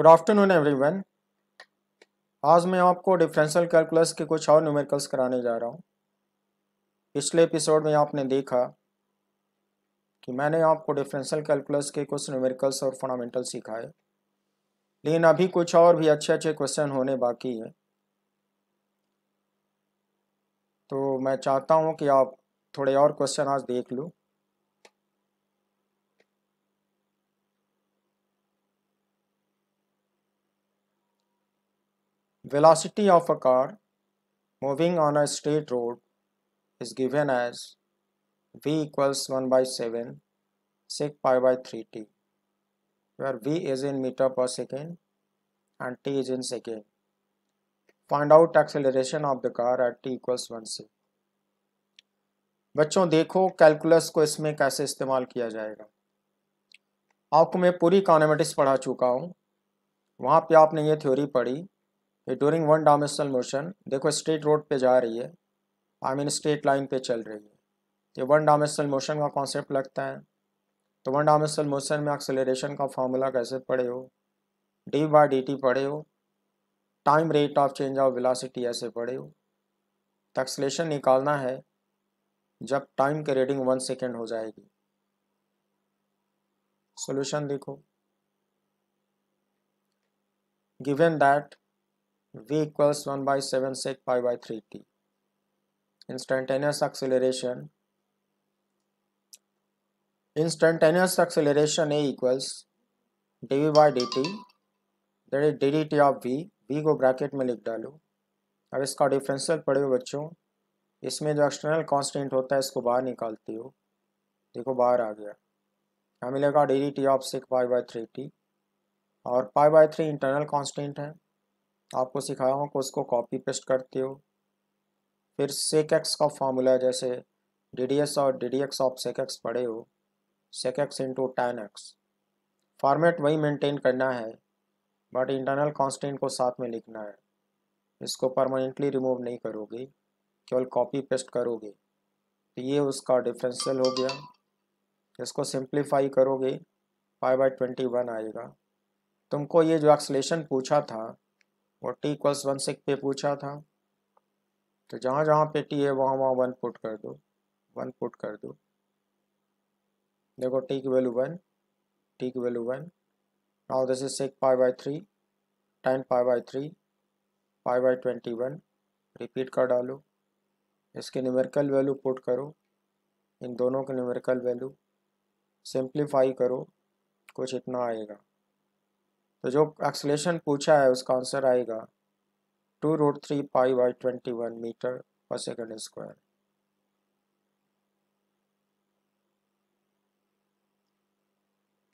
Good afternoon everyone आज मैं आपको डिफरेंशियल कैलकुलस के कुछ और न्यूमेरिकल्स कराने जा रहा हूँ पिछले एपिसोड में आपने देखा कि मैंने आपको डिफरेंशियल कैलकुलस के कुछ न्यूमेरिकल्स और फंडामेंटल सिखाए लेकिन अभी कुछ और भी अच्छे अच्छे क्वेश्चन होने बाकी हैं तो मैं चाहता हूँ कि आप थोड़े और क्वेश्चन आज देख लूँ velocity of a car moving on a straight road is given as v equals 1 by 7 sec pi by 3t where v is in meter per second and t is in second. Find out acceleration of the car at t equals 1 से बच्चों देखो calculus को इसमें कैसे इस्तेमाल किया जाएगा आपको मैं पूरी कॉनेमेटिक्स पढ़ा चुका हूँ वहाँ पे आपने ये थ्योरी पढ़ी ड्यूरिंग वन डायमेंशनल मोशन देखो स्ट्रेट रोड पे जा रही है आई मीन स्ट्रेट लाइन पे चल रही है ये वन डायमेंशनल मोशन का कॉन्सेप्ट लगता है तो वन डायमेंशनल मोशन में एक्सेलरेशन का फॉर्मूला कैसे पढ़े हो डी बाई डी टी पढ़े हो time rate of change of velocity ऐसे पढ़े हो तो एक्सलेशन निकालना है जब टाइम के रीडिंग वन सेकेंड हो जाएगी सोल्यूशन देखो given that v equals 1 by 7 sec pi by 3t. Instantaneous acceleration. Instantaneous acceleration a equals dv by dt that is d d t of v v को bracket में लिख डालो अब इसका differential पढ़े हो बच्चों इसमें जो एक्सटर्नल कांस्टेंट होता है इसको बाहर निकालती हो देखो बाहर आ गया क्या मिलेगा d d t of sec pi by three t और pi by three internal constant है आपको सिखाया हूँ कि उसको कॉपी पेस्ट करते हो फिर सेक एक्स का फार्मूला जैसे डी डी एस और d d x of sec x पढ़े हो sec x into tan x format वही मेंटेन करना है बट इंटरनल कांस्टेंट को साथ में लिखना है इसको परमानेंटली रिमूव नहीं करोगे केवल कॉपी पेस्ट करोगे तो ये उसका डिफरेंशियल हो गया इसको सिंप्लीफाई करोगे फाइव बाई ट्वेंटी वन आएगा तुमको ये जो एक्सलेशन पूछा था और टी इक्वल्स वन से पे पूछा था तो जहाँ जहाँ पे टी है वहाँ वहाँ वन पुट कर दो वन पुट कर दो देखो टी की वैल्यू वन टी की value one now this is six pi by three ten pi by three pi by twenty one repeat कर डालो इसके न्यूमेरिकल वैल्यू पुट करो इन दोनों के न्यूमेरिकल वैल्यू सिंप्लीफाई करो कुछ इतना आएगा तो जो acceleration पूछा is उसका answer Two root three pi by twenty one meter per second square.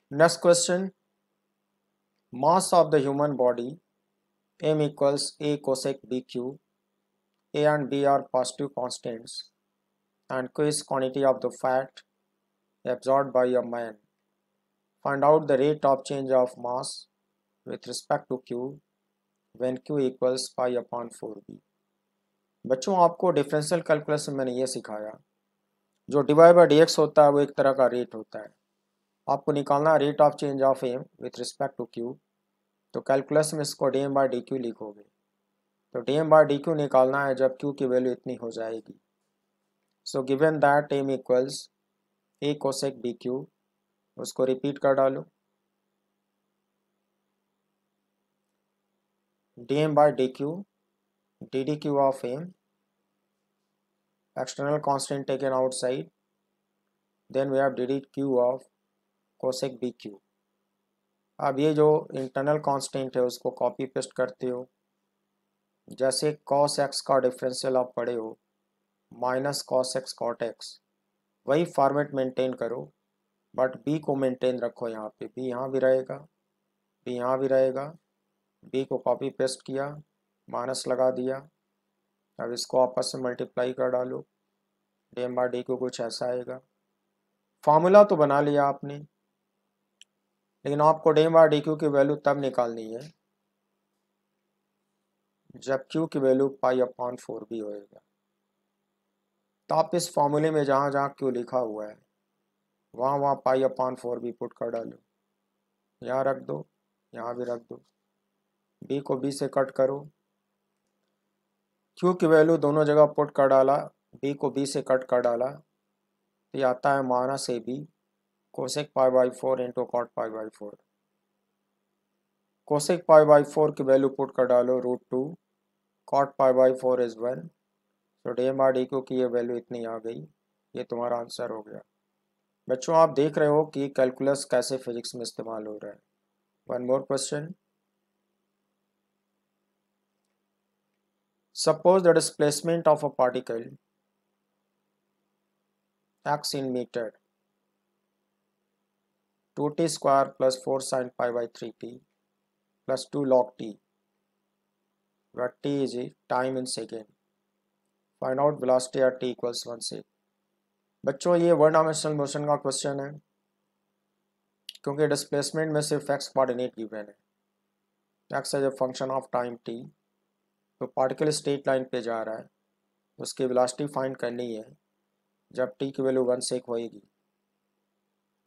Next question Mass of the human body m equals a cosec bq. a and b are positive constants and q quantity of the fat absorbed by a man. Find out the rate of change of mass with respect to Q when Q equals pi upon 4b. बच्चों आपको differential calculus में मैंने ये सिखाया जो divide by D होता है वो एक तरह का रेट होता है आपको निकालना rate of change of m with respect to q तो कैलकुलस में इसको d m by d q लिखोगे तो d m by d q निकालना है जब क्यू की वैल्यू इतनी हो जाएगी so given that m equals a cosec b q उसको रिपीट कर डालो dm by dq ddq of m external constant taken outside then we have ddq of cosec bq अब ये जो इंटरनल कांस्टेंट है उसको कॉपी पेस्ट करते हो जैसे कॉस एक्स का डिफरेंशियल आप पढ़े हो minus cos x cot x वही फॉर्मेट मेंटेन करो बट बी को मेंटेन रखो यहाँ पे बी यहाँ भी रहेगा बी यहाँ भी रहेगा बी को कॉपी पेस्ट किया माइनस लगा दिया अब इसको आपस में मल्टीप्लाई कर डालो डी एम बार डी को कुछ ऐसा आएगा फार्मूला तो बना लिया आपने लेकिन आपको d m by d q की वैल्यू तब निकालनी है जब क्यू की value pi upon four b होएगा तो आप इस फॉर्मूले में जहाँ जहाँ क्यू लिखा हुआ है वहाँ वहाँ pi upon four b put कर डालो यहाँ रख दो यहाँ भी रख दो बी को बी से कट करो क्यू की वैल्यू दोनों जगह पुट कर डाला बी को बी से कट कर डाला तो आता है minus a b cosec pi by four into cot pi by four cosec pi by four की वैल्यू पुट कर डालो root two cot pi by four is one तो d m by d q की ये value इतनी आ गई ये तुम्हारा आंसर हो गया बच्चों आप देख रहे हो कि कैलकुलस कैसे फिजिक्स में इस्तेमाल हो रहा है one more question Suppose the displacement of a particle x in meter 2t square plus 4 sine pi by 3t plus 2 log t where t is a time in second find out velocity at t equals 1 से बच्चों ये one dimensional motion का question है क्योंकि displacement में सिर्फ x coordinate given है x as a function of time t तो पार्टिकल स्ट्रेट लाइन पे जा रहा है उसकी वेलोसिटी फाइंड करनी है जब टी की वैल्यू वन से एक होएगी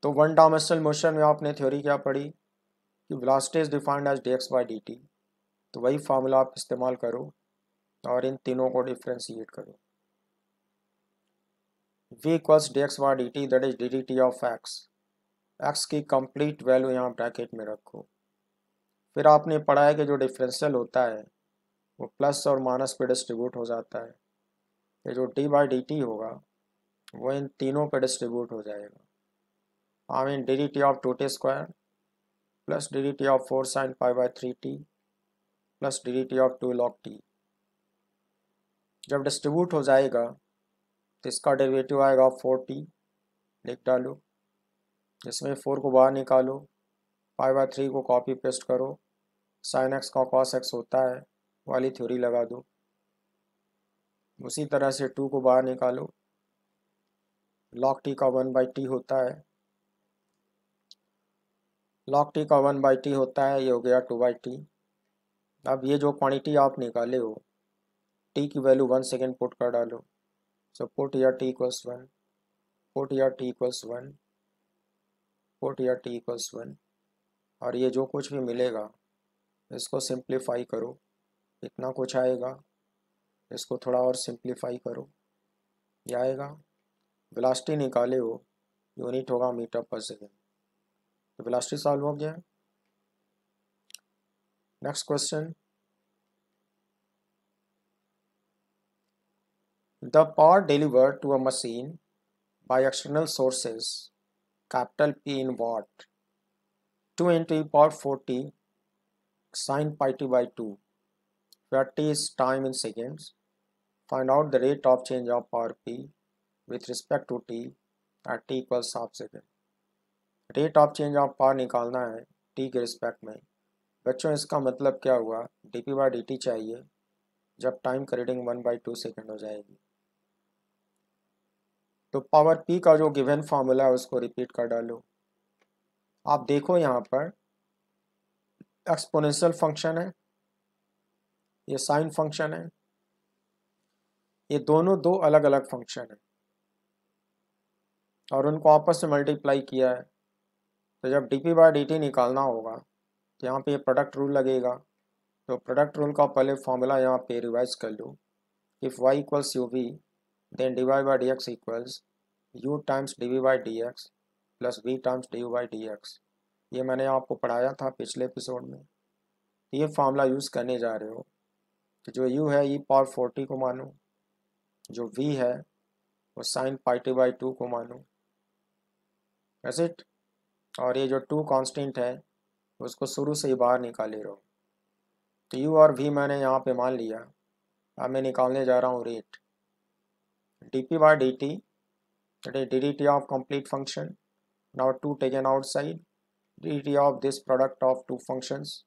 तो वन डायमेंशनल मोशन में आपने थ्योरी क्या पढ़ी कि velocity is defined as d x by d t तो वही फार्मूला आप इस्तेमाल करो और इन तीनों को डिफ्रेंशिएट करो v equals d x by d t that is d d t of x x की कंप्लीट वैल्यू यहाँ ब्रैकेट में रखो फिर आपने पढ़ा है कि जो डिफरेंशियल होता है वो प्लस और माइनस पे डिस्ट्रीब्यूट हो जाता है ये जो डी बाई डी टी होगा वो इन तीनों पे डिस्ट्रीब्यूट हो जाएगा I mean d d t of two t square plus d d t of four sine five by three t plus d d t of two log t जब distribute हो जाएगा तो इसका डेरिवेटिव आएगा four T लिख डालो जिसमें four को बाहर निकालो फाइव बाई थ्री को कॉपी पेस्ट करो साइन एक्स का कॉस एक्स होता है वाली थ्योरी लगा दो उसी तरह से टू को बाहर निकालो लॉक टी का वन बाई टी होता है लॉक टी का वन बाई टी होता है ये हो गया टू बाई टी अब ये जो क्वांटिटी आप निकाले हो टी की वैल्यू वन सेकेंड पुट कर डालो सो पुट या टी इक्वल्स वन पुट या टी इक्वल्स वन पुट या टी इक्वल्स वन और ये जो कुछ भी मिलेगा इसको सिंप्लीफाई करो इतना कुछ आएगा इसको थोड़ा और सिंप्लीफाई करो ये आएगा ब्लास्टी निकाले हो यूनिट होगा मीटर पर सेकेंड तो वेलोसिटी सॉल्व हो गया next question the power deliver to a machine by external sources capital P in watt two into पार forty sine pi t by two where t is time in seconds, find out the rate of change of power p with respect to t at t equals half second rate of change of power निकालना है T के respect में बच्चों इसका मतलब क्या हुआ d p by d t चाहिए जब टाइम का reading one by two second हो जाएगी तो पावर पी का जो गिवन फार्मूला है उसको रिपीट कर डालो आप देखो यहाँ पर एक्सपोनेंशियल फंक्शन है ये साइन फंक्शन है ये दोनों दो अलग अलग फंक्शन है और उनको आपस में मल्टीप्लाई किया है तो जब d p by d t निकालना होगा तो यहाँ पे ये प्रोडक्ट रूल लगेगा तो प्रोडक्ट रूल का पहले फॉर्मूला यहाँ पे रिवाइज कर लूँ if y equals u v then d y by d x equals u times d v by d x plus v times d u by d x ये मैंने आपको पढ़ाया था पिछले एपिसोड में तो ये फार्मूला यूज़ करने जा रहे हो तो जो यू है ई पावर फोर्टी को मानो जो वी है वो साइन पार्टी बाई टू को मानो ऐसे और ये जो टू कांस्टेंट है उसको शुरू से ही बाहर निकाले रहो तो यू और वी मैंने यहाँ पे मान लिया अब मैं निकालने जा रहा हूँ rate d p by d t d d t of complete function to outside d d t of this product of two functions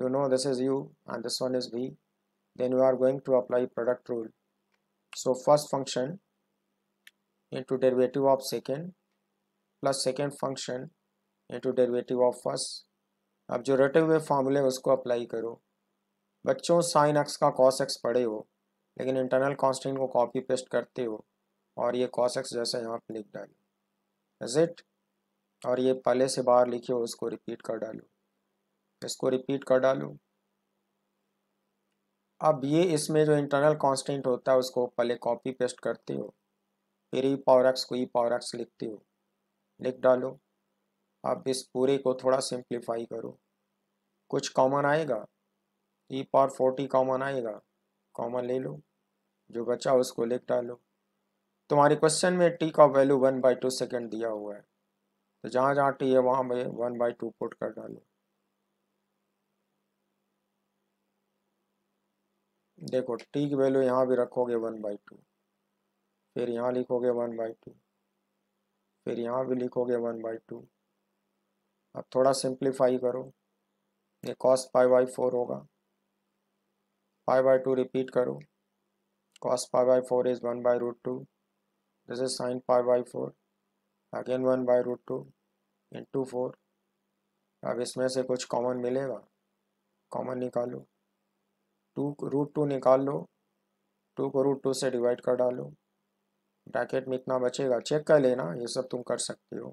you know this is u and this one is v then you are going to apply product rule so first function into derivative of second plus second function into derivative of first अब जो रटे हुए फार्मूले उसको apply करो बच्चों sine x का cos x पढ़े हो लेकिन इंटरनल कॉन्स्टेंट को कॉपी पेस्ट करते हो और ये कॉस एक्स जैसा यहाँ पे लिख डालो इज इट और ये पहले से बाहर लिखे हो उसको रिपीट कर डालो इसको रिपीट कर डालो अब ये इसमें जो इंटरनल कांस्टेंट होता है उसको पहले कॉपी पेस्ट करते हो फिर ई पावर एक्स को ई पावर एक्स लिखते हो लिख डालो अब इस पूरे को थोड़ा सिंप्लीफाई करो कुछ कॉमन आएगा ई पावर फोर्टी कॉमन आएगा कॉमन ले लो जो बचा उसको लिख डालो तुम्हारे क्वेश्चन में टी का value one by two second दिया हुआ है तो जहाँ जहाँ टी है वहाँ में वन बाई टू पुट कर डालो देखो टी की वैल्यू यहाँ भी रखोगे वन बाई टू फिर यहाँ लिखोगे वन बाई टू फिर यहाँ भी लिखोगे वन बाई टू अब थोड़ा सिंप्लीफाई करो ये कॉस पाई बाई फोर होगा पाई बाई टू रिपीट करो cos pi by four is one by root two this is sine pi by four again one by root two into four अब इसमें से कुछ common मिलेगा common निकालो to root two निकाल लो two को रूट टू से डिवाइड कर डालो ब्रैकेट में इतना बचेगा चेक कर लेना ये सब तुम कर सकते हो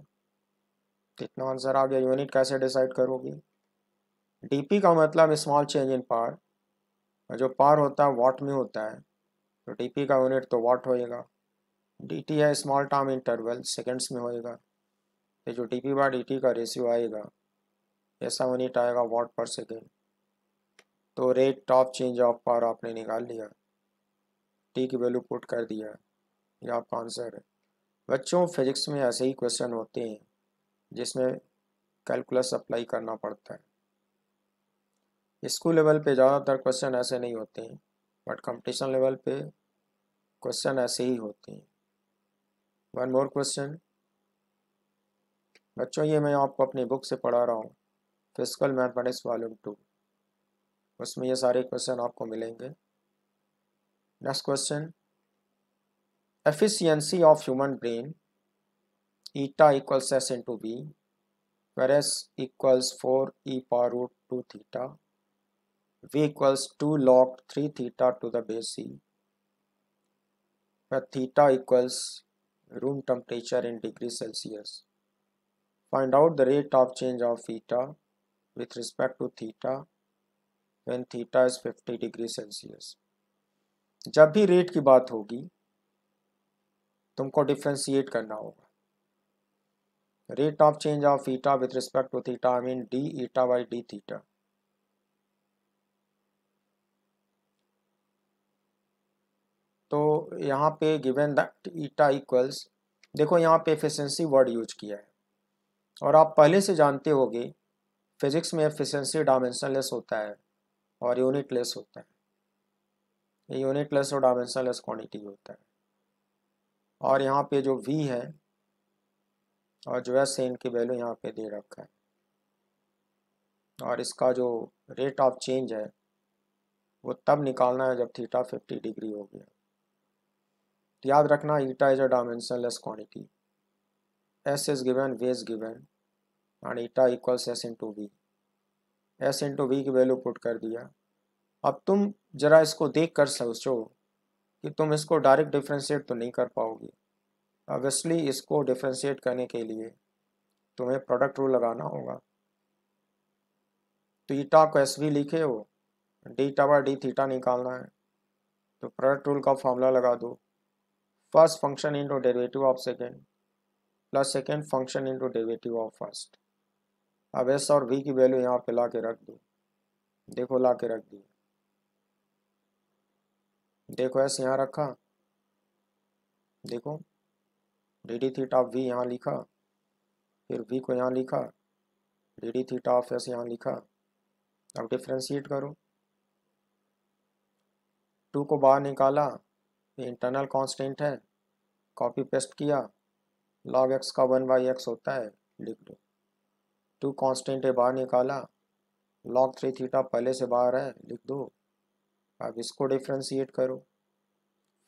कितना आंसर आ गया यूनिट कैसे डिसाइड करोगे डी का मतलब स्मॉल चेंज इन पार जो पार होता है वाट में होता है तो डी का यूनिट तो वाट होएगा टी है स्मॉल टर्म इंटरवल सेकेंड्स में होएगा ये जो डीपी बार डीटी का रेशियो आएगा ऐसा यूनिट आएगा वाट पर सेकेंड तो rate of change of power आपने निकाल लिया टी की वैल्यू पुट कर दिया ये आपका आंसर है बच्चों फिजिक्स में ऐसे ही क्वेश्चन होते हैं जिसमें कैलकुलस अप्लाई करना पड़ता है स्कूल लेवल पे ज़्यादातर क्वेश्चन ऐसे नहीं होते हैं बट कंपटीशन लेवल पे क्वेश्चन ऐसे ही होते हैं वन मोर क्वेश्चन बच्चों ये मैं आपको अपनी बुक से पढ़ा रहा हूँ फिजिकल मैथमेटिक्स वॉल्यूम टू उसमें ये सारे क्वेश्चन आपको मिलेंगे next question efficiency of human brain eta equals s into v where s equals four e power root two theta v equals two log three theta to the base c theta equals room temperature in degree Celsius find out the rate of change of eta with respect to theta when theta is 50 degree Celsius जब भी rate की बात होगी तुमको differentiate करना होगा rate of change of eta with respect to theta I mean d eta by d theta तो यहाँ पे गिवन दैट ईटा इक्वल्स देखो यहाँ पे एफिशिएंसी वर्ड यूज किया है और आप पहले से जानते होगे फिजिक्स में एफिशिएंसी डायमेंशनलेस होता है और यूनिट लेस होता है ये लेस और लेस क्वान्टिटी होता है और यहाँ पे जो वी है और जो एस है की वैल्यू यहाँ पे दे रखा है और इसका जो रेट ऑफ चेंज है वो तब निकालना है जब थीटा 50 डिग्री हो गया तो याद रखना eta is a less quantity s is given v is given and eta equals s into v s into v की वैल्यू पुट कर दिया अब तुम ज़रा इसको देख कर सोचो कि तुम इसको डायरेक्ट डिफ्रेंशिएट तो नहीं कर पाओगे ऑब्वियसली इसको डिफ्रेंशिएट करने के लिए तुम्हें प्रोडक्ट रूल लगाना होगा तो ईटा को एस वी लिखे हो डी टावर डी थीटा निकालना है तो प्रोडक्ट रूल का फॉर्मूला लगा दो first function into derivative of second plus second function into derivative of first अब एस और वी की वैल्यू यहाँ पे ला के रख दो देखो ला के रख दिए देखो एस यहाँ रखा देखो d d theta of v यहाँ लिखा फिर वी को यहाँ लिखा d d theta of s यहाँ लिखा अब डिफ्रेंशिएट करो टू को बाहर निकाला इंटरनल कांस्टेंट है कॉपी पेस्ट किया लॉग एक्स का वन बाई एक्स होता है लिख दो टू कांस्टेंट है बाहर निकाला लॉग थ्री थीटा पहले से बाहर है लिख दो अब इसको डिफ्रेंशिएट करो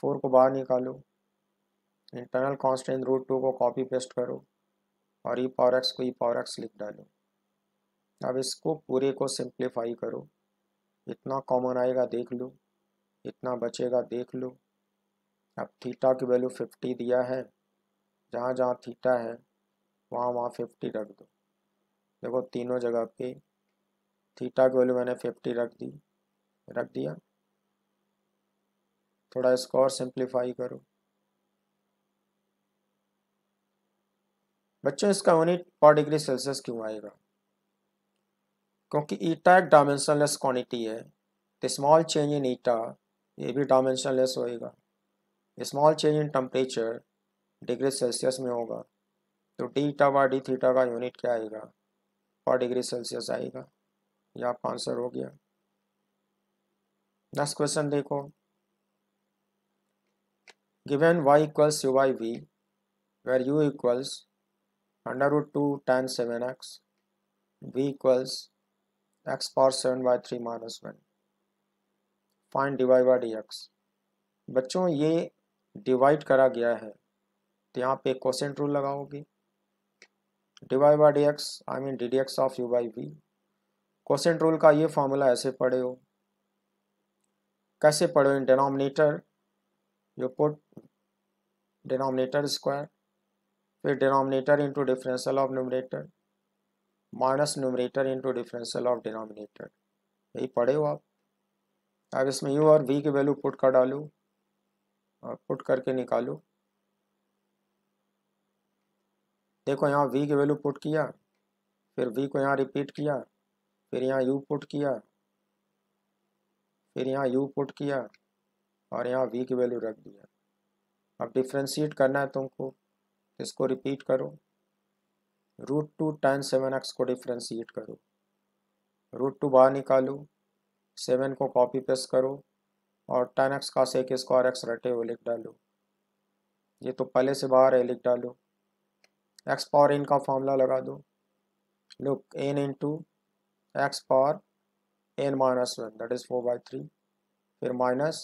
फोर को बाहर निकालो इंटरनल कांस्टेंट रूट टू को कॉपी पेस्ट करो और ई पावर एक्स को ई पावर एक्स लिख डालो अब इसको पूरे को सिंप्लीफाई करो इतना कॉमन आएगा देख लो इतना बचेगा देख लो अब थीटा की वैल्यू फिफ्टी दिया है जहाँ जहाँ थीटा है वहाँ वहाँ फिफ्टी रख दो देखो तीनों जगह पे थीटा की वैल्यू मैंने फिफ्टी रख दी रख दिया थोड़ा इसको और सिंप्लीफाई करो बच्चों इसका यूनिट पर डिग्री सेल्सियस क्यों आएगा क्योंकि ईटा एक डायमेंशनलेस क्वांटिटी है तो स्मॉल चेंज इन ईटा ये भी डायमेंशनलेस होएगा small change in temperature degree Celsius में होगा तो d eta by d theta का यूनिट क्या आएगा और डिग्री सेल्सियस आएगा यह आपका आंसर हो गया नेक्स्ट क्वेश्चन देखो given y equals u y v where u equals under root two ten seven x v equals x power seven by three minus one fine divide by d x बच्चों ये divide करा गया है तो यहाँ पे question rule लगाओगे d y by d x I mean d d x of u by v question rule का ये फॉर्मूला ऐसे पढ़े हो कैसे हो in denominator you put denominator square फिर denominator into differential of numerator minus numerator into differential of denominator यही पढ़े हो आप अब इसमें यू और वी की वैल्यू पुट कर डालो और पुट करके निकालो देखो यहाँ वी की वैल्यू पुट किया फिर वी को यहाँ रिपीट किया फिर यहाँ यू पुट किया फिर यहाँ यू पुट किया और यहाँ वी की वैल्यू रख दिया अब डिफ्रेंशिएट करना है तुमको इसको रिपीट करो root two time seven x को डिफ्रेंशिएट करो रूट टू बाहर निकालो सेवन को कॉपी पेस्ट करो और टेन एक्स का से स्क्वायर एक्स रटे हुए लिख डालो ये तो पहले से बाहर है लिख डालो एक्स पावर एन का फॉर्मूला लगा दो look n into x power n minus one that is four by three फिर minus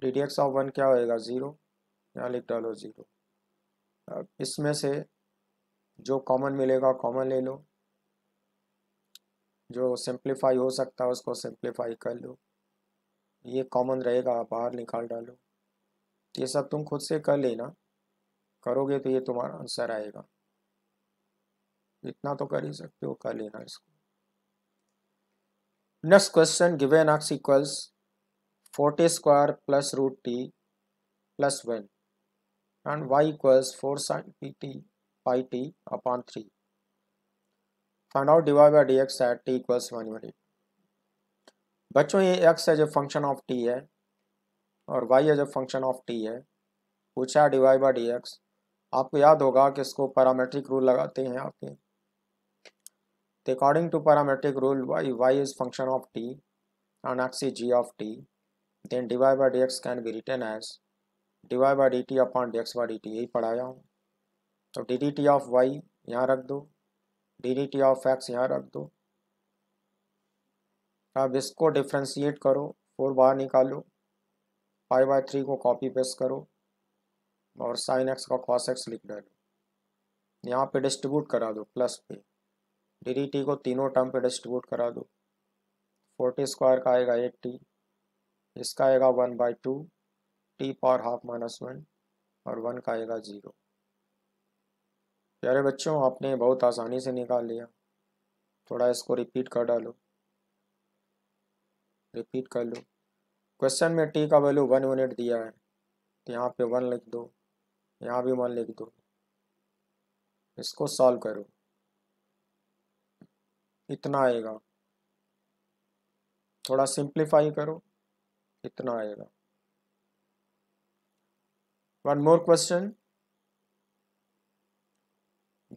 d d x of one क्या होएगा ज़ीरो यहाँ लिख डालो ज़ीरो अब इसमें से जो कॉमन मिलेगा कॉमन ले लो जो सिंप्लीफाई हो सकता है उसको सिंप्लीफाई कर लो ये कॉमन रहेगा आप बाहर निकाल डालो ये सब तुम खुद से कर लेना करोगे तो ये तुम्हारा आंसर आएगा इतना तो कर ही सकते हो कर लेना इसको next question given x equals forty square plus root t plus one and y equals four sine p t pi t upon three find out divide by d x at t equals one one बच्चों ये x है जो function of T है और Y है जो function of T है पूछा डिवाइड बाई डी एक्स आपको याद होगा कि इसको पैरामेट्रिक रूल लगाते हैं आपके The according to parametric rule y, y is function of t on axis g of t then dy by dx can be written as dy by dt upon dx by dt यही पढ़ाया हूँ तो d d t of y यहाँ रख दो d d t of x यहाँ रख दो अब इसको डिफ्रेंशिएट करो फोर बाहर निकालो फाइव बाई थ्री को कॉपी पेस्ट करो और साइन एक्स का कॉस एक्स लिख डालो यहाँ पे डिस्ट्रीब्यूट करा दो प्लस पे डी को तीनों टर्म पे डिस्ट्रीब्यूट करा दो फोर्टी स्क्वायर का आएगा एट्टी इसका आएगा one by two t power half minus one और वन का आएगा ज़ीरो प्यारे बच्चों आपने बहुत आसानी से निकाल लिया थोड़ा इसको रिपीट कर डालो रिपीट कर लो क्वेश्चन में टी का वैल्यू वन यूनिट दिया है तो यहाँ पे वन लिख दो यहाँ भी वन लिख दो इसको सॉल्व करो इतना आएगा थोड़ा सिंप्लीफाई करो इतना आएगा one more question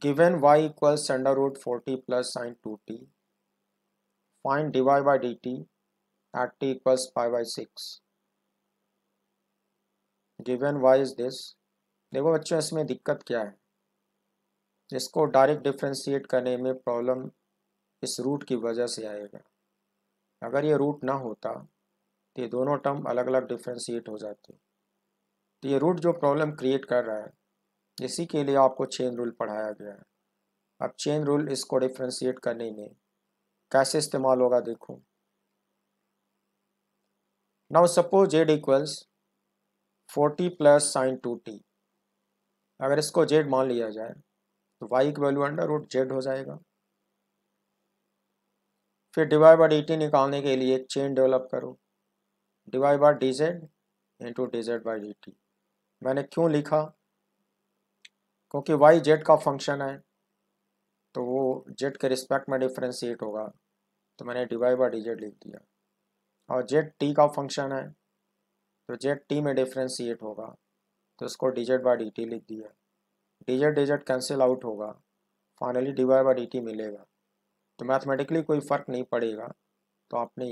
equal sender root forty plus sine two t 2t find by d t at t equals five by six given y is this देखो बच्चों इसमें दिक्कत क्या है इसको डायरेक्ट डिफ्रेंशिएट करने में प्रॉब्लम इस रूट की वजह से आएगा अगर ये रूट ना होता तो ये दोनों टर्म अलग अलग डिफ्रेंशिएट हो जाते तो ये रूट जो प्रॉब्लम क्रिएट कर रहा है इसी के लिए आपको चेन रूल पढ़ाया गया है अब चेन रूल इसको डिफ्रेंशिएट करने में कैसे इस्तेमाल होगा देखो now suppose z equals forty plus sine two t अगर इसको जेड मान लिया जाए तो वाई की वैल्यू अंडर रूट जेड हो जाएगा फिर डिवाइड बाई डी निकालने के लिए एक चेन डेवलप करो divide by d z into d z by d t मैंने क्यों लिखा क्योंकि वाई जेड का फंक्शन है तो वो जेड के रिस्पेक्ट में डिफ्रेंशिएट होगा तो मैंने डिवाइड बाई डी जेड लिख दिया और जेड टी का फंक्शन है तो जेड टी में डिफ्रेंशिएट होगा तो इसको d z by d t लिख दिया d z d z cancel out होगा finally divide by d t मिलेगा तो मैथमेटिकली कोई फ़र्क नहीं पड़ेगा तो आपने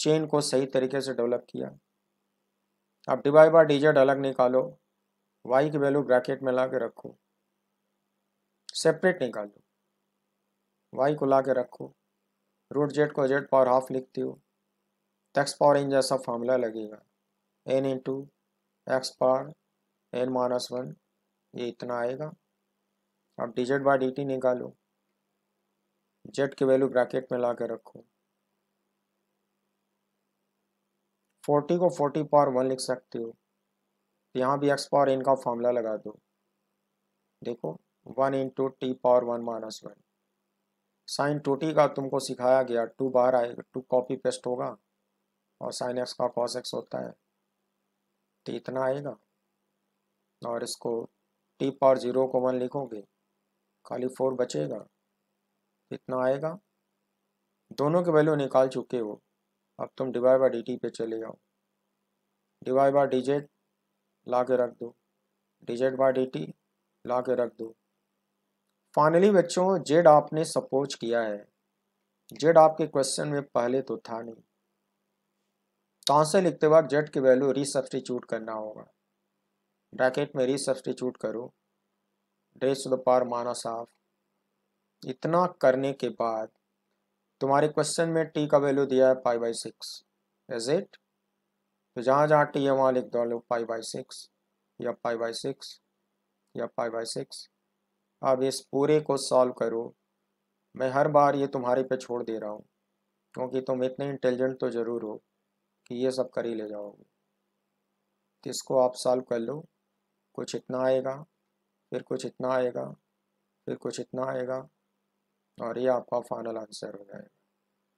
चेन को सही तरीके से डेवलप किया अब डिवाई बाय डीजेड अलग निकालो वाई की वैल्यू ब्रैकेट में ला के रखो सेपरेट निकालो वाई को ला के रखो रूट जेड को जेड पावर हाफ लिखते हो एक्स पावर एन जैसा फार्मूला लगेगा n into x power n minus one ये इतना आएगा अब d z by d t निकालो जेड की वैल्यू ब्रैकेट में ला कर रखो फोर्टी को फोर्टी पावर वन लिख सकते हो यहाँ भी एक्स पावर एन का फॉर्मूला लगा दो देखो one into t power one minus one sine two t का तुमको सिखाया गया टू बाहर आएगा टू कॉपी पेस्ट होगा और साइन एक्स का कॉस एक्स होता है तो इतना आएगा और इसको टी पावर जीरो को वन लिखोगे खाली फोर बचेगा कितना आएगा दोनों के वैल्यू निकाल चुके हो अब तुम डिवाई बाई डी पे चले जाओ डिवाई बाई डी जेड ला के रख दो d z by d t ला के रख दो फाइनली बच्चों जेड आपने सपोज किया है जेड आपके क्वेश्चन में पहले तो था नहीं तो से लिखते वक्त जेड की वैल्यू रीसब्सटीट्यूट करना होगा ब्रैकेट में रीसब्सटीट्यूट करो डेज टू द माना साफ इतना करने के बाद तुम्हारे क्वेश्चन में टी का वैल्यू दिया है pi by six as it तो जहाँ जहाँ टी है वहाँ लिख दो लो पाई बाई सिक्स या पाई बाई सिक्स या पाई बाई सिक्स अब इस पूरे को सॉल्व करो मैं हर बार ये तुम्हारे पे छोड़ दे रहा हूँ क्योंकि तुम इतने इंटेलिजेंट तो ज़रूर हो कि ये सब कर ही ले जाओगे तो इसको आप सॉल्व कर लो कुछ इतना आएगा फिर कुछ इतना आएगा फिर कुछ इतना आएगा और ये आपका फाइनल आंसर हो जाएगा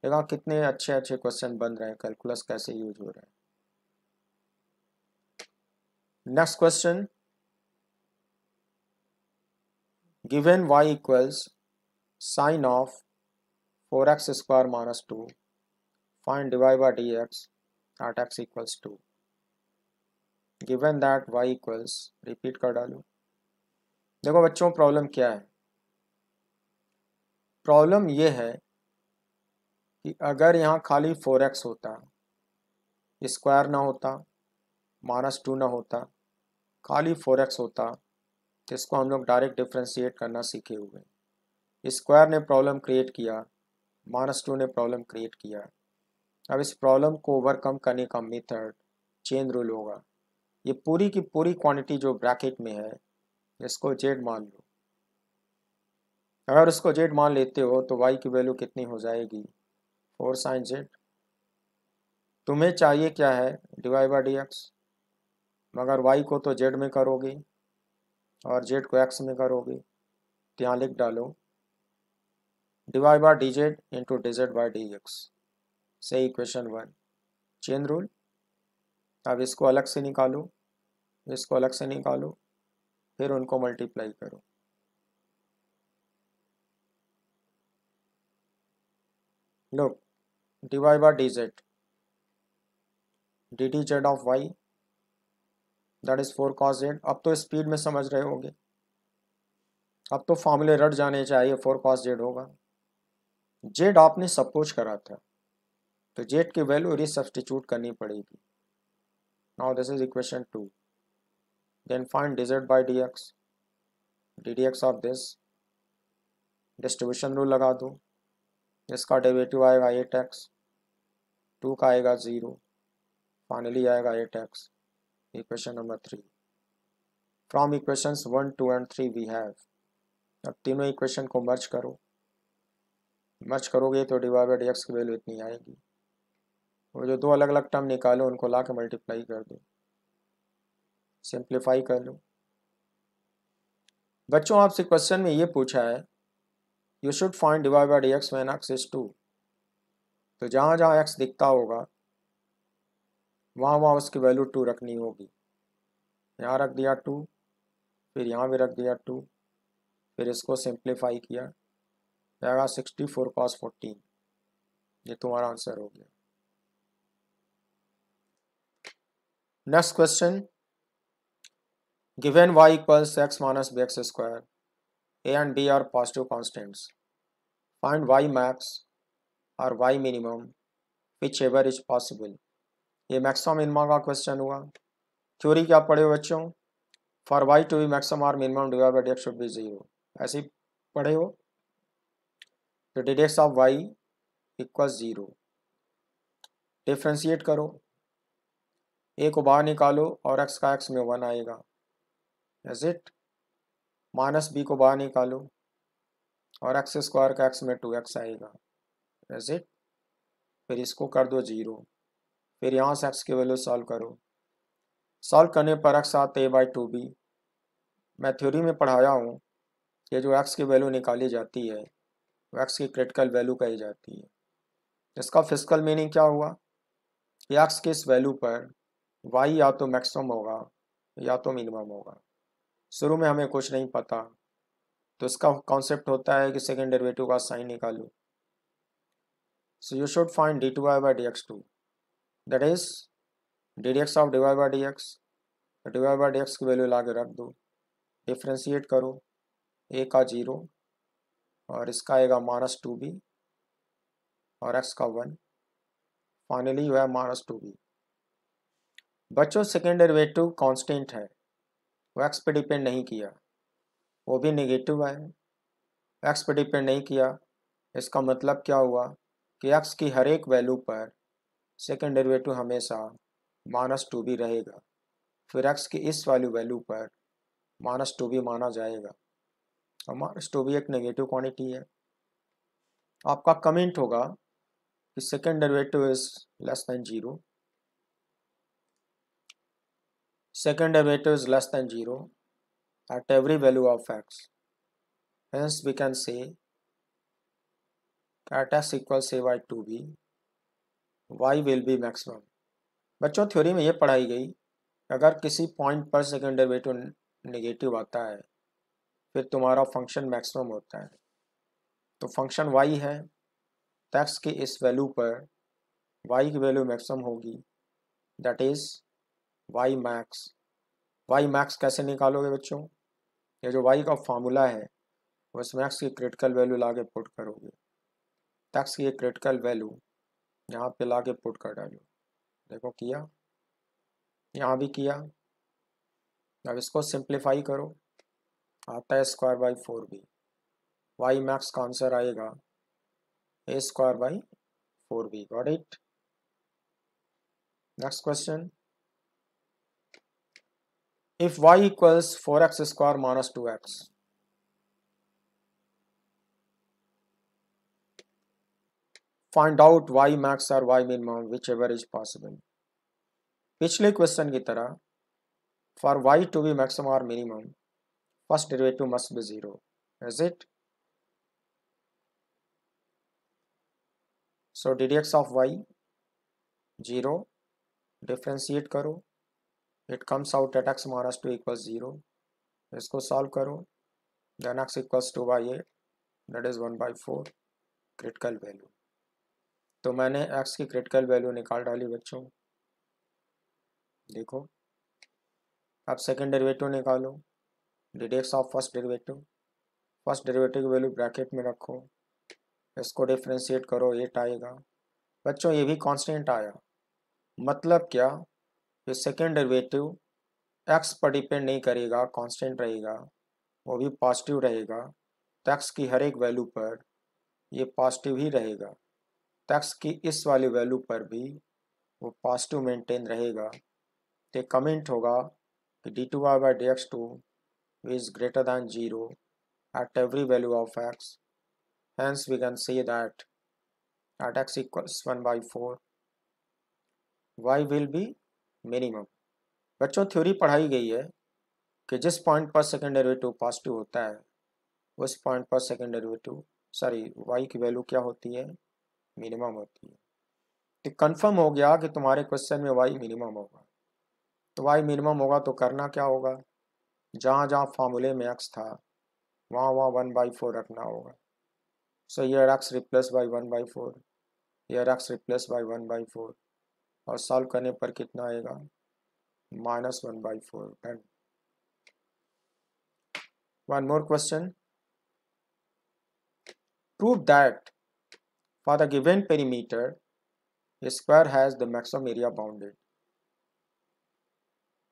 देखा कितने अच्छे अच्छे क्वेश्चन बन रहे हैं कैलकुलस कैसे यूज हो रहे हैं next question given y equals sine of four x square minus two find divide by d x at x equals two given that y equals repeat कर डालू देखो बच्चों प्रॉब्लम क्या है प्रॉब्लम ये है कि अगर यहाँ खाली फोर एक्स होता स्क्वायर ना होता माइनस टू ना होता खाली फोर एक्स होता तो इसको हम लोग डायरेक्ट डिफ्रेंशिएट करना सीखे हुए स्क्वायर ने प्रॉब्लम क्रिएट किया माइनस टू ने प्रॉब्लम क्रिएट किया अब इस प्रॉब्लम को ओवरकम करने का मेथड चेंज रूल होगा ये पूरी की पूरी क्वांटिटी जो ब्रैकेट में है इसको जेड मान लो अगर उसको जेड मान लेते हो तो वाई की वैल्यू कितनी हो जाएगी फोर साइन जेड तुम्हें चाहिए क्या है डिवाई बाई डी एक्स मगर वाई को तो जेड में करोगे और जेड को एक्स में करोगे तो यहाँ लिख डालो d y by d z into d z by d x से इक्वेशन वन चेन रूल अब इसको अलग से निकालो इसको अलग से निकालो फिर उनको मल्टीप्लाई करो look dy by dz dt z of y that is four cos z अब तो स्पीड में समझ रहे होंगे अब तो फॉर्मूले रट जाने चाहिए फोर कॉस जेड होगा जेड आपने सब कुछ करा था तो जेड की वैल्यू रिसब्स्टिट्यूट करनी पड़ेगी now this is equation two then find d z by d x d d x of this distribution rule लगा दो इसका डेरिवेटिव आएगा एट एक्स टू का आएगा ज़ीरो फाइनली आएगा at x equation number three from equations one two and three we have अब तीनों equation को मर्ज करो मर्ज करोगे तो डिवाइड एक्स की वैल्यू इतनी आएगी और जो दो अलग अलग टर्म निकालो उनको ला के मल्टीप्लाई कर दो सिंप्लीफाई कर लो बच्चों आपसे क्वेश्चन में ये पूछा है you should find divide by d x when x is two तो जहाँ जहाँ एक्स दिखता होगा वहाँ वहाँ उसकी वैल्यू टू रखनी होगी यहाँ रख दिया टू फिर यहाँ भी रख दिया टू फिर इसको सिंप्लीफाई किया जाएगा सिक्सटी फोर पास फोर्टीन ये तुम्हारा आंसर हो गया next question given y equals x minus b x square a and b are positive constants Find y max or y minimum whichever is possible. ये maximum minimum का question हुआ theory क्या पढ़े हो बच्चों for y to be maximum और minimum divide by d x should be zero ऐसे ही पढ़े हो तो d x of y zero differentiate करो ए को बाहर निकालो और एक्स का एक्स में वन आएगा एज इट माइनस बी को बाहर निकालो और एक्स स्क्वायर का एक्स में टू एक्स आएगा इज इट फिर इसको कर दो जीरो फिर यहाँ से एक्स की वैल्यू सॉल्व करो सॉल्व करने पर एक्स आते ए बाई टू बी मैं थ्योरी में पढ़ाया हूँ कि जो एक्स की वैल्यू निकाली जाती है वो एक्स की क्रिटिकल वैल्यू कही जाती है इसका फिजिकल मीनिंग क्या हुआ कि एक्स के इस वैल्यू पर वाई या तो मैक्सिमम होगा या तो मिनिमम होगा शुरू में हमें कुछ नहीं पता तो इसका कॉन्सेप्ट होता है कि सेकेंड डेरिवेटिव का साइन निकालो so you should find d two y by d x two that is d d x of d y by d x d y by d x की value ला के रख दो differentiate करो ए का zero और इसका आएगा माइनस टू बी और एक्स का वन फाइनली हुआ माइनस टू बी बच्चों सेकेंड डेरिवेटिव कॉन्स्टेंट है वो एक्स पे डिपेंड नहीं किया वो भी निगेटिव आए एक्स पर डिपेंड नहीं किया इसका मतलब क्या हुआ कि एक्स की हर एक वैल्यू पर सेकेंड डेरिवेटिव हमेशा माइनस टू भी रहेगा फिर एक्स की इस वाली वैल्यू पर माइनस टू भी माना जाएगा और माइनस टू भी एक नेगेटिव क्वांटिटी है आपका कमेंट होगा कि second derivative is less than zero second derivative is less than zero at every value of x. Hence we can say at x equals a by 2b y will be maximum. बच्चों theory में ये पढ़ाई गई अगर किसी point पर second derivative negative आता है फिर तुम्हारा फंक्शन मैक्सिमम होता है तो फंक्शन वाई है टैक्स तो की इस वैल्यू पर वाई की वैल्यू मैक्सिमम होगी that is y max y max कैसे निकालोगे बच्चों या जो वाई का फार्मूला है उसमें एक्स की क्रिटिकल वैल्यू ला के पुट करोगे टैक्स की क्रिटिकल वैल्यू यहाँ पे ला के पुट कर डालो देखो किया यहाँ भी किया अब इसको सिंप्लीफाई करो आता है square by four b y max का आंसर आएगा a square by four b got it next question if y equals 4x square minus 2x. Find out y max or y minimum, whichever is possible. Which Pichli question ki tara, for y to be maximum or minimum, first derivative must be 0. Is it? So ddx of y, 0, differentiate karo, it comes out eight x minus two equal zero इसको solve करो then x equals two by eight that is one by four critical value तो मैंने x की critical value निकाल डाली बच्चों देखो अब सेकेंड डेरिवेटिव निकालो d d x of first derivative first derivative की वैल्यू ब्रैकेट में रखो इसको डिफ्रेंशिएट करो एट आएगा बच्चों ये भी कांस्टेंट आया मतलब क्या जो सेकेंड डेरिवेटिव एक्स पर डिपेंड नहीं करेगा कांस्टेंट रहेगा वो भी पॉजिटिव रहेगा टैक्स तो की हर एक वैल्यू पर ये पॉजिटिव ही रहेगा टैक्स तो की इस वाली वैल्यू पर भी वो पॉजिटिव मेंटेन रहेगा तो कमेंट होगा कि d two y by d x two is greater than zero at every value of x hence we can say that at x equals one by four y will be minimum बच्चों theory पढ़ाई गई है कि जिस point पर second derivative positive होता है उस पॉइंट पर सेकेंड डेरिवेटिव सॉरी वाई की वैल्यू क्या होती है मिनिमम होती है तो कंफर्म हो गया कि तुम्हारे क्वेश्चन में वाई मिनिमम होगा तो वाई मिनिमम होगा तो करना क्या होगा जहाँ जहाँ फार्मूले में एक्स था वहाँ वहाँ वन बाई फोर रखना होगा so your x replace by one by four your x replace by one by four और सॉल्व करने पर कितना आएगा minus one by four and one more question prove that for the given perimeter square has the maximum area bounded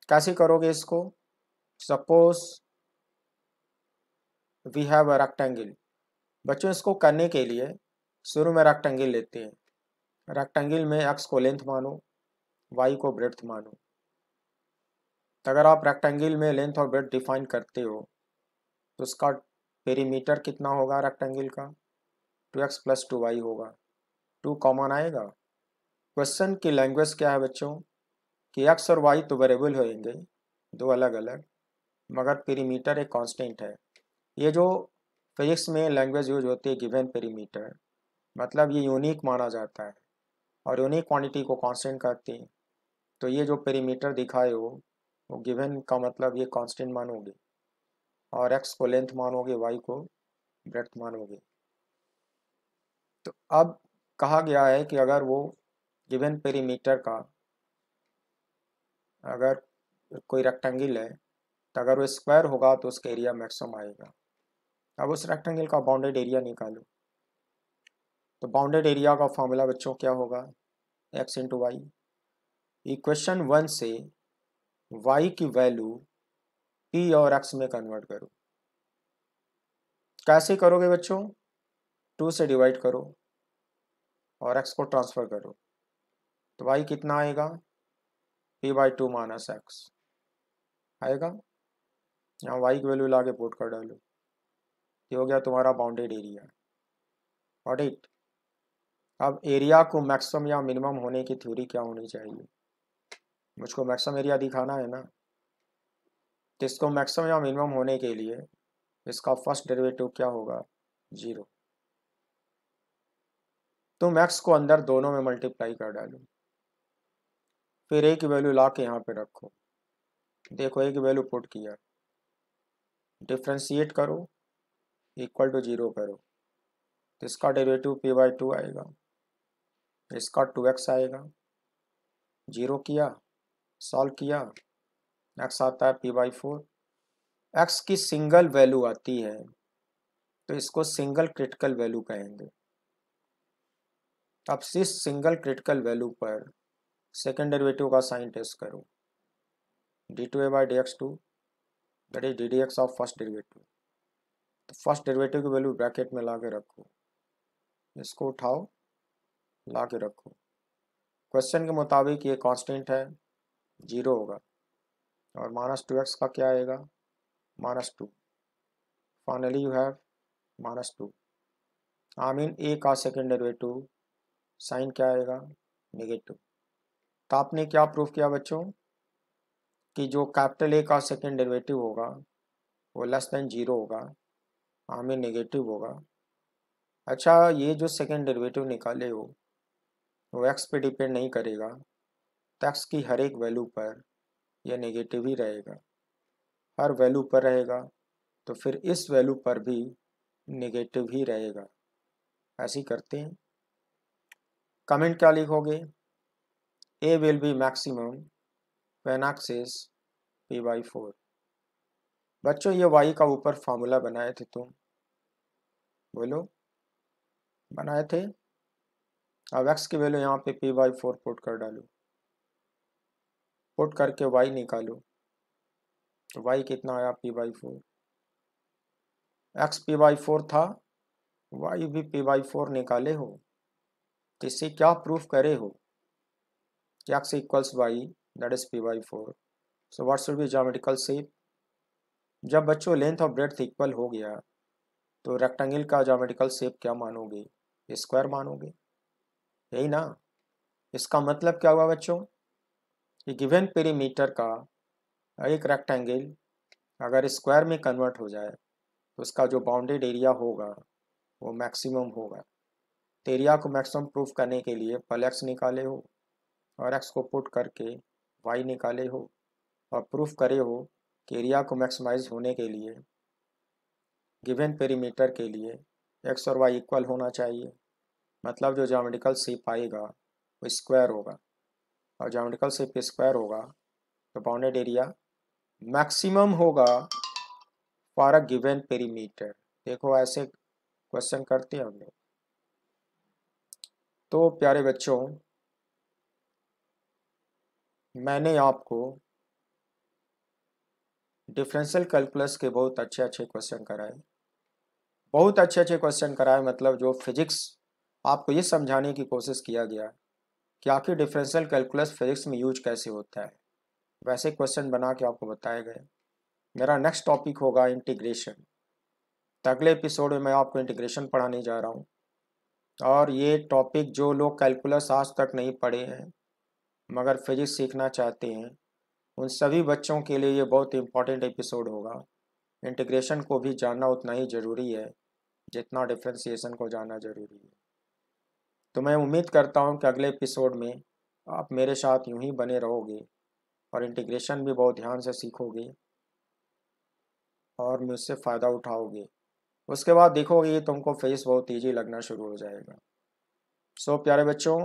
कैसे करोगे इसको suppose we have a rectangle बच्चों इसको करने के लिए शुरू में रेक्टेंगल लेते हैं रेक्टेंगल में एक्स को लेंथ मानो वाई को ब्रेथ मानो अगर आप रेक्टेंगल में लेंथ और ब्रेथ डिफाइन करते हो तो उसका पेरीमीटर कितना होगा रेक्टेंगल का two x plus two y होगा टू कॉमन आएगा क्वेश्चन की लैंग्वेज क्या है बच्चों कि एक्स और वाई तो वेरेबल होंगे दो अलग अलग मगर पेरीमीटर एक कांस्टेंट है ये जो फिजिक्स में लैंग्वेज यूज होती है गिवन पेरीमीटर मतलब ये यूनिक माना जाता है और उन्हीं क्वांटिटी को कांस्टेंट करते हैं तो ये जो पेरीमीटर दिखाए हो वो गिवन का मतलब ये कांस्टेंट मानोगे और एक्स को लेंथ मानोगे वाई को ब्रेथ मानोगे तो अब कहा गया है कि अगर वो गिवन पेरीमीटर का अगर कोई रेक्टेंगल है तो अगर वो स्क्वायर होगा तो उसका एरिया मैक्सिमम आएगा अब उस रेक्टेंगल का बाउंडेड एरिया निकालो तो बाउंडेड एरिया का फॉर्मूला बच्चों क्या होगा x into y equation one से वाई की वैल्यू पी और एक्स में कन्वर्ट करो कैसे करोगे बच्चों टू से डिवाइड करो और एक्स को ट्रांसफ़र करो तो वाई कितना आएगा p by two minus x आएगा यहाँ वाई की वैल्यू ला के पुट कर डालो ये हो गया तुम्हारा बाउंडेड एरिया और इट अब एरिया को मैक्सिमम या मिनिमम होने की थ्योरी क्या होनी चाहिए मुझको मैक्सिमम एरिया दिखाना है ना तो इसको मैक्सिमम या मिनिमम होने के लिए इसका फर्स्ट डेरिवेटिव क्या होगा जीरो तो मैक्स को अंदर दोनों में मल्टीप्लाई कर डालो फिर एक वैल्यू ला के यहाँ पे रखो देखो एक वैल्यू पुट किया डिफ्रेंशिएट करो इक्वल टू जीरो करो तो इसका डेरिवेटिव पी बाई टू आएगा इसका टू एक्स आएगा जीरो किया सॉल्व किया एक्स आता है पी बाई फोर एक्स की सिंगल वैल्यू आती है तो इसको सिंगल क्रिटिकल वैल्यू कहेंगे अब इस सिंगल क्रिटिकल वैल्यू पर सेकेंड डेरिवेटिव का साइन टेस्ट करो d two a by d x two that is d d x of first derivative तो फर्स्ट डेरिवेटिव की वैल्यू ब्रैकेट में ला के रखो इसको उठाओ ला के रखो क्वेश्चन के मुताबिक ये कांस्टेंट है जीरो होगा और माइनस टू एक्स का क्या आएगा minus two finally you have minus two I mean a का सेकेंड डेरिवेटिव साइन क्या आएगा नेगेटिव तो आपने क्या प्रूफ किया बच्चों कि जो कैपिटल ए का सेकेंड डेरिवेटिव होगा वो लेस देन जीरो होगा आई मीन नेगेटिव होगा अच्छा ये जो सेकेंड डेरिवेटिव निकाले हो वो एक्स पे डिपेंड नहीं करेगा तो एक्स की हर एक वैल्यू पर यह नेगेटिव ही रहेगा हर वैल्यू पर रहेगा तो फिर इस वैल्यू पर भी नेगेटिव ही रहेगा ऐसे ही करते हैं कमेंट क्या लिखोगे a will be maximum when p by four बच्चों ये वाई का ऊपर फार्मूला बनाए थे तुम बोलो बनाए थे अब एक्स की वैल्यू यहाँ पे पी वाई फोर पुट कर डालो पुट करके वाई निकालो तो वाई कितना आया p by four x p by four था वाई भी पी वाई फोर निकाले हो तो इससे क्या प्रूफ करे हो कि x equals y that is p by four so what should be geometrical shape जब बच्चों लेंथ और ब्रेथ इक्वल हो गया तो रेक्टेंगल का जोमेटिकल सेप क्या मानोगे स्क्वायर मानोगे यही ना इसका मतलब क्या हुआ बच्चों कि गिवन पेरीमीटर का एक रेक्टेंगल अगर स्क्वायर में कन्वर्ट हो जाए तो उसका जो बाउंडेड एरिया होगा वो मैक्सिमम होगा तो एरिया को मैक्सिमम प्रूफ करने के लिए पल एक्स निकाले हो और एक्स को पुट करके वाई निकाले हो और प्रूफ करे हो कि एरिया को मैक्सिमाइज होने के लिए गिवन पेरीमीटर के लिए एक्स और वाई इक्वल होना चाहिए मतलब जो जोमेटिकल सेप आएगा वो स्क्वायर होगा और जोमेटिकल सेप स्क्वायर होगा तो बाउंडेड एरिया मैक्सिमम होगा फॉर अ गिवन पेरीमीटर देखो ऐसे क्वेश्चन करते हैं हम लोग तो प्यारे बच्चों मैंने आपको डिफरेंशियल कैलकुलस के बहुत अच्छे अच्छे क्वेश्चन कराए बहुत अच्छे अच्छे क्वेश्चन कराए मतलब जो फिजिक्स आपको ये समझाने की कोशिश किया गया कि आखिर डिफरेंशियल कैलकुलस फिजिक्स में यूज कैसे होता है वैसे क्वेश्चन बना के आपको बताया गया मेरा नेक्स्ट टॉपिक होगा इंटीग्रेशन तो अगले एपिसोड में मैं आपको इंटीग्रेशन पढ़ाने जा रहा हूँ और ये टॉपिक जो लोग कैलकुलस आज तक नहीं पढ़े हैं मगर फिजिक्स सीखना चाहते हैं उन सभी बच्चों के लिए ये बहुत इम्पॉर्टेंट एपिसोड होगा इंटीग्रेशन को भी जानना उतना ही ज़रूरी है जितना डिफ्रेंसीसन को जानना ज़रूरी है तो मैं उम्मीद करता हूँ कि अगले एपिसोड में आप मेरे साथ यूं ही बने रहोगे और इंटीग्रेशन भी बहुत ध्यान से सीखोगे और मुझसे फ़ायदा उठाओगे उसके बाद देखोगे तुमको फेस बहुत तेजी लगना शुरू हो जाएगा सो प्यारे बच्चों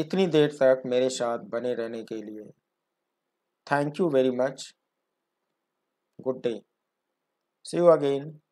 इतनी देर तक मेरे साथ बने रहने के लिए thank you very much good day see you again